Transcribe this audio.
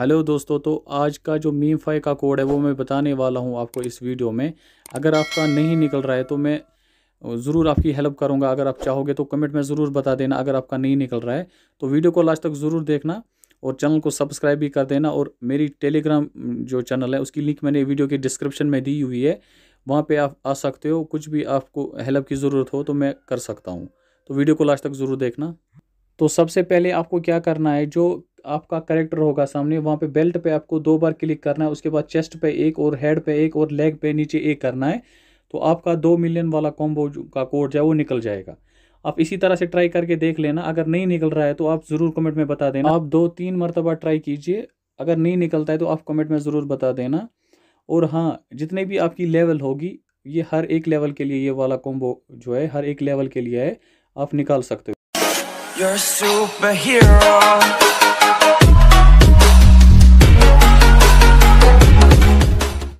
hello दोस्तों तो आज का जो मीम फाई का कोड है वो मैं बताने वाला हूँ आपको इस वीडियो में अगर आपका नहीं निकल रहा है तो मैं ज़रूर आपकी हेल्प करूँगा अगर आप चाहोगे तो कमेंट में ज़रूर बता देना अगर आपका नहीं निकल रहा है तो वीडियो को लास्ट तक ज़रूर देखना और चैनल को सब्सक्राइब भी कर देना और मेरी टेलीग्राम जो चैनल है उसकी लिंक मैंने वीडियो के डिस्क्रिप्शन में दी हुई है वहाँ पर आप आ सकते हो कुछ भी आपको हेल्प की ज़रूरत हो तो मैं कर सकता हूँ तो वीडियो को लास्ट तक ज़रूर देखना तो सबसे पहले आपको क्या करना है जो आपका करेक्टर होगा सामने वहाँ पे बेल्ट पे आपको दो बार क्लिक करना है उसके बाद चेस्ट पे एक और हेड पे एक और लेग पे नीचे एक करना है तो आपका दो मिलियन वाला कॉम्बो का कोड जो है वो निकल जाएगा आप इसी तरह से ट्राई करके देख लेना अगर नहीं निकल रहा है तो आप ज़रूर कमेंट में बता देना आप दो तीन मरतबा ट्राई कीजिए अगर नहीं निकलता है तो आप कमेंट में ज़रूर बता देना और हाँ जितने भी आपकी लेवल होगी ये हर एक लेवल के लिए ये वाला कॉम्बो जो है हर एक लेवल के लिए है आप निकाल सकते हो